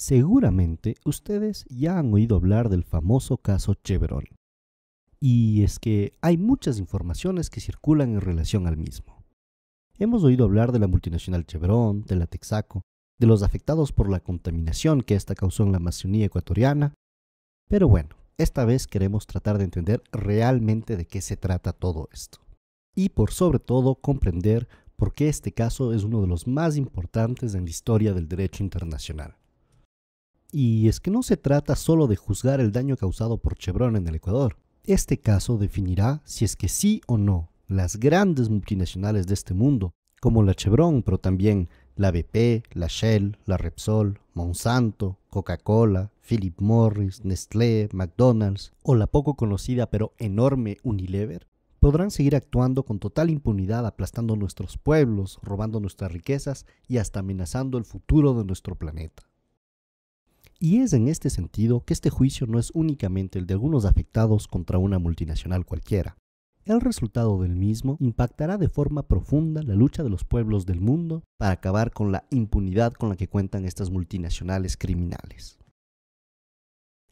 Seguramente ustedes ya han oído hablar del famoso caso Chevron. Y es que hay muchas informaciones que circulan en relación al mismo. Hemos oído hablar de la multinacional Chevron, de la Texaco, de los afectados por la contaminación que esta causó en la Amazonía ecuatoriana. Pero bueno, esta vez queremos tratar de entender realmente de qué se trata todo esto. Y por sobre todo comprender por qué este caso es uno de los más importantes en la historia del derecho internacional. Y es que no se trata solo de juzgar el daño causado por Chevron en el Ecuador. Este caso definirá si es que sí o no las grandes multinacionales de este mundo, como la Chevron, pero también la BP, la Shell, la Repsol, Monsanto, Coca-Cola, Philip Morris, Nestlé, McDonald's o la poco conocida pero enorme Unilever, podrán seguir actuando con total impunidad aplastando nuestros pueblos, robando nuestras riquezas y hasta amenazando el futuro de nuestro planeta. Y es en este sentido que este juicio no es únicamente el de algunos afectados contra una multinacional cualquiera. El resultado del mismo impactará de forma profunda la lucha de los pueblos del mundo para acabar con la impunidad con la que cuentan estas multinacionales criminales.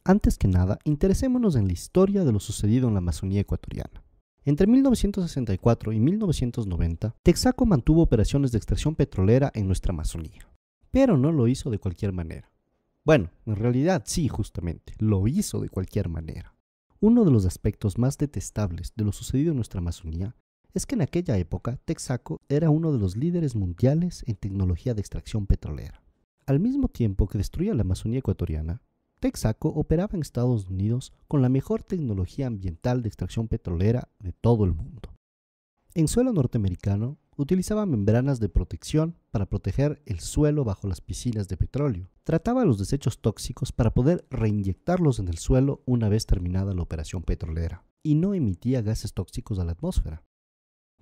Antes que nada, interesémonos en la historia de lo sucedido en la Amazonía ecuatoriana. Entre 1964 y 1990, Texaco mantuvo operaciones de extracción petrolera en nuestra Amazonía, pero no lo hizo de cualquier manera. Bueno, en realidad sí, justamente, lo hizo de cualquier manera. Uno de los aspectos más detestables de lo sucedido en nuestra Amazonía es que en aquella época Texaco era uno de los líderes mundiales en tecnología de extracción petrolera. Al mismo tiempo que destruía la Amazonía ecuatoriana, Texaco operaba en Estados Unidos con la mejor tecnología ambiental de extracción petrolera de todo el mundo. En suelo norteamericano, utilizaba membranas de protección para proteger el suelo bajo las piscinas de petróleo. Trataba los desechos tóxicos para poder reinyectarlos en el suelo una vez terminada la operación petrolera y no emitía gases tóxicos a la atmósfera.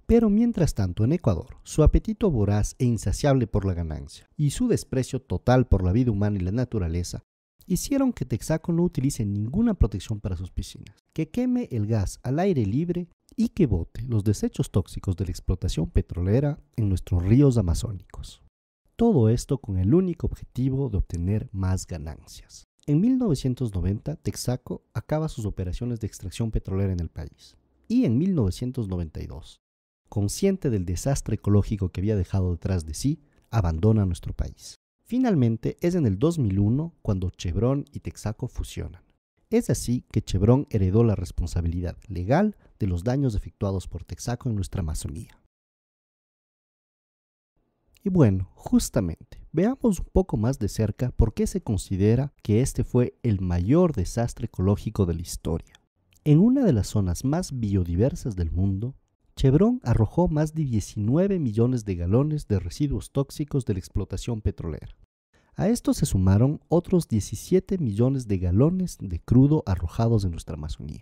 Pero mientras tanto en Ecuador, su apetito voraz e insaciable por la ganancia y su desprecio total por la vida humana y la naturaleza hicieron que Texaco no utilice ninguna protección para sus piscinas, que queme el gas al aire libre y que bote los desechos tóxicos de la explotación petrolera en nuestros ríos amazónicos. Todo esto con el único objetivo de obtener más ganancias. En 1990, Texaco acaba sus operaciones de extracción petrolera en el país. Y en 1992, consciente del desastre ecológico que había dejado detrás de sí, abandona nuestro país. Finalmente, es en el 2001 cuando Chevron y Texaco fusionan. Es así que Chevron heredó la responsabilidad legal de los daños efectuados por Texaco en nuestra Amazonía. Y bueno, justamente, veamos un poco más de cerca por qué se considera que este fue el mayor desastre ecológico de la historia. En una de las zonas más biodiversas del mundo, Chevron arrojó más de 19 millones de galones de residuos tóxicos de la explotación petrolera. A esto se sumaron otros 17 millones de galones de crudo arrojados en nuestra Amazonía.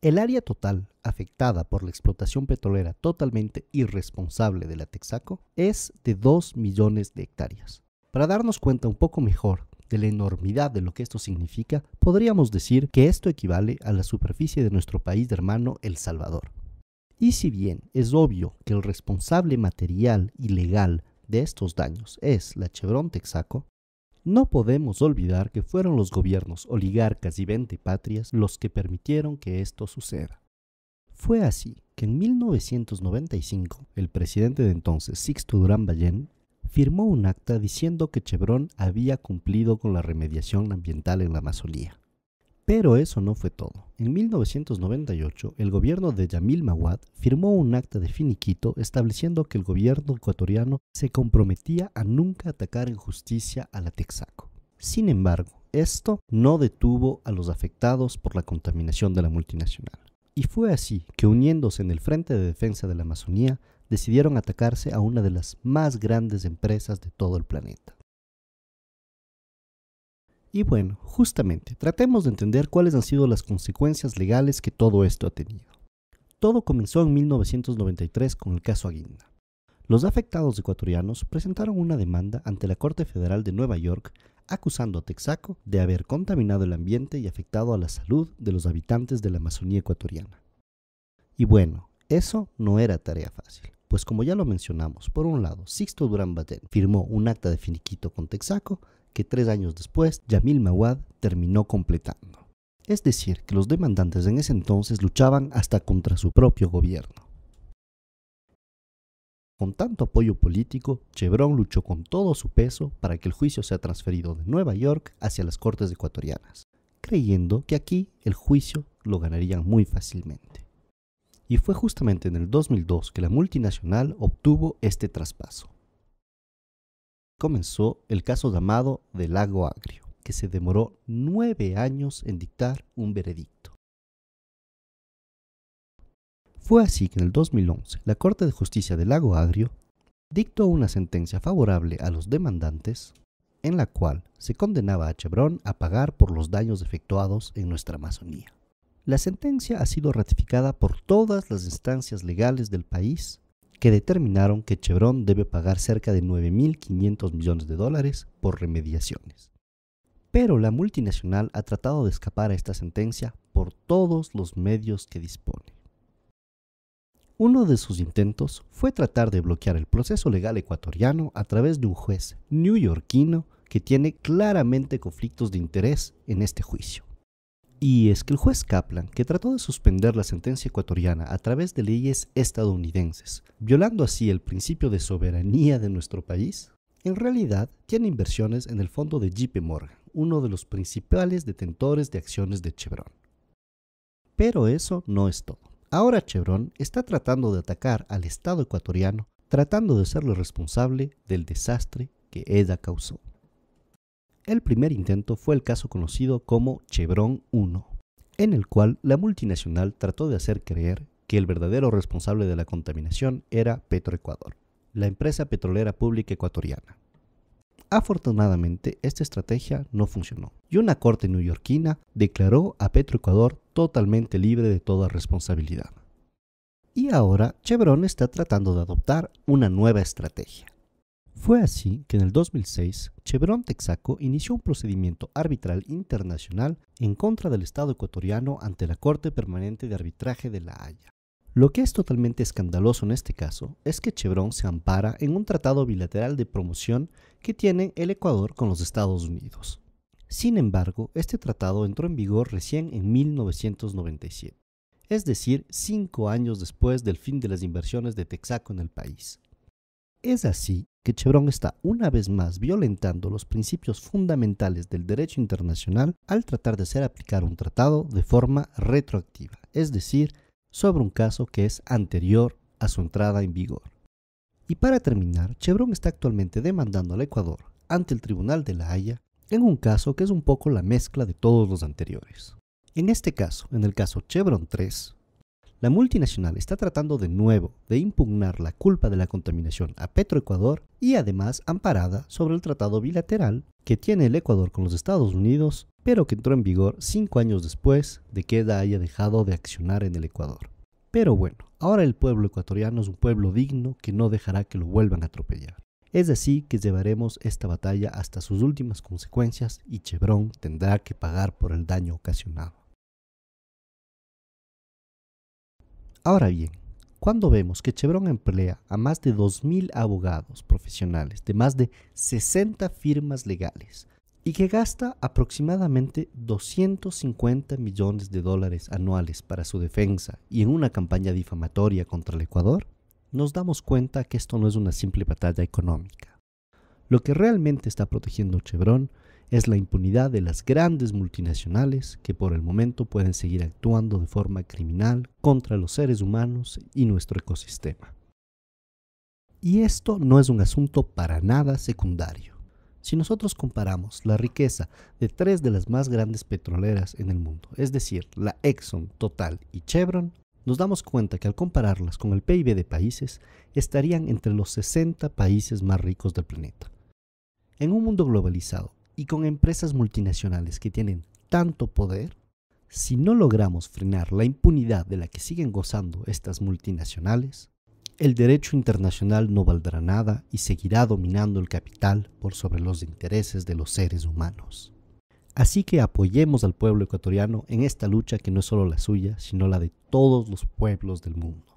El área total afectada por la explotación petrolera totalmente irresponsable de la Texaco es de 2 millones de hectáreas. Para darnos cuenta un poco mejor de la enormidad de lo que esto significa, podríamos decir que esto equivale a la superficie de nuestro país hermano El Salvador. Y si bien es obvio que el responsable material y legal de estos daños es la Chevron Texaco, no podemos olvidar que fueron los gobiernos oligarcas y patrias los que permitieron que esto suceda. Fue así que en 1995 el presidente de entonces, Sixto Durán Ballén, firmó un acta diciendo que Chevron había cumplido con la remediación ambiental en la Amazonía. Pero eso no fue todo. En 1998, el gobierno de Yamil Mawad firmó un acta de finiquito estableciendo que el gobierno ecuatoriano se comprometía a nunca atacar en justicia a la Texaco. Sin embargo, esto no detuvo a los afectados por la contaminación de la multinacional. Y fue así que uniéndose en el Frente de Defensa de la Amazonía, decidieron atacarse a una de las más grandes empresas de todo el planeta. Y bueno, justamente, tratemos de entender cuáles han sido las consecuencias legales que todo esto ha tenido. Todo comenzó en 1993 con el caso Aguinda. Los afectados ecuatorianos presentaron una demanda ante la Corte Federal de Nueva York acusando a Texaco de haber contaminado el ambiente y afectado a la salud de los habitantes de la Amazonía ecuatoriana. Y bueno, eso no era tarea fácil, pues como ya lo mencionamos, por un lado, Sixto Durán Batén firmó un acta de finiquito con Texaco que tres años después Yamil Mawad terminó completando. Es decir, que los demandantes en ese entonces luchaban hasta contra su propio gobierno. Con tanto apoyo político, Chevron luchó con todo su peso para que el juicio sea transferido de Nueva York hacia las Cortes ecuatorianas, creyendo que aquí el juicio lo ganarían muy fácilmente. Y fue justamente en el 2002 que la multinacional obtuvo este traspaso comenzó el caso llamado del Lago Agrio, que se demoró nueve años en dictar un veredicto. Fue así que en el 2011 la Corte de Justicia del Lago Agrio dictó una sentencia favorable a los demandantes en la cual se condenaba a Chevron a pagar por los daños efectuados en nuestra Amazonía. La sentencia ha sido ratificada por todas las instancias legales del país que determinaron que Chevron debe pagar cerca de 9.500 millones de dólares por remediaciones. Pero la multinacional ha tratado de escapar a esta sentencia por todos los medios que dispone. Uno de sus intentos fue tratar de bloquear el proceso legal ecuatoriano a través de un juez neoyorquino que tiene claramente conflictos de interés en este juicio. Y es que el juez Kaplan, que trató de suspender la sentencia ecuatoriana a través de leyes estadounidenses, violando así el principio de soberanía de nuestro país, en realidad tiene inversiones en el fondo de JP Morgan, uno de los principales detentores de acciones de Chevron. Pero eso no es todo. Ahora Chevron está tratando de atacar al Estado ecuatoriano, tratando de serlo responsable del desastre que EDA causó. El primer intento fue el caso conocido como Chevron 1, en el cual la multinacional trató de hacer creer que el verdadero responsable de la contaminación era Petroecuador, la empresa petrolera pública ecuatoriana. Afortunadamente, esta estrategia no funcionó y una corte neoyorquina declaró a Petroecuador totalmente libre de toda responsabilidad. Y ahora Chevron está tratando de adoptar una nueva estrategia, fue así que en el 2006, Chevron Texaco inició un procedimiento arbitral internacional en contra del Estado ecuatoriano ante la Corte Permanente de Arbitraje de La Haya. Lo que es totalmente escandaloso en este caso es que Chevron se ampara en un tratado bilateral de promoción que tiene el Ecuador con los Estados Unidos. Sin embargo, este tratado entró en vigor recién en 1997, es decir, cinco años después del fin de las inversiones de Texaco en el país. Es así Chevron está una vez más violentando los principios fundamentales del derecho internacional al tratar de hacer aplicar un tratado de forma retroactiva, es decir, sobre un caso que es anterior a su entrada en vigor. Y para terminar, Chevron está actualmente demandando al Ecuador ante el Tribunal de la Haya en un caso que es un poco la mezcla de todos los anteriores. En este caso, en el caso Chevron 3, la multinacional está tratando de nuevo de impugnar la culpa de la contaminación a Petroecuador y además amparada sobre el tratado bilateral que tiene el Ecuador con los Estados Unidos, pero que entró en vigor cinco años después de que EDA haya dejado de accionar en el Ecuador. Pero bueno, ahora el pueblo ecuatoriano es un pueblo digno que no dejará que lo vuelvan a atropellar. Es así que llevaremos esta batalla hasta sus últimas consecuencias y Chevron tendrá que pagar por el daño ocasionado. Ahora bien, cuando vemos que Chevron emplea a más de 2.000 abogados profesionales de más de 60 firmas legales y que gasta aproximadamente 250 millones de dólares anuales para su defensa y en una campaña difamatoria contra el Ecuador, nos damos cuenta que esto no es una simple batalla económica. Lo que realmente está protegiendo Chevron es la impunidad de las grandes multinacionales que por el momento pueden seguir actuando de forma criminal contra los seres humanos y nuestro ecosistema. Y esto no es un asunto para nada secundario. Si nosotros comparamos la riqueza de tres de las más grandes petroleras en el mundo, es decir, la Exxon, Total y Chevron, nos damos cuenta que al compararlas con el PIB de países, estarían entre los 60 países más ricos del planeta. En un mundo globalizado, y con empresas multinacionales que tienen tanto poder, si no logramos frenar la impunidad de la que siguen gozando estas multinacionales, el derecho internacional no valdrá nada y seguirá dominando el capital por sobre los intereses de los seres humanos. Así que apoyemos al pueblo ecuatoriano en esta lucha que no es solo la suya, sino la de todos los pueblos del mundo.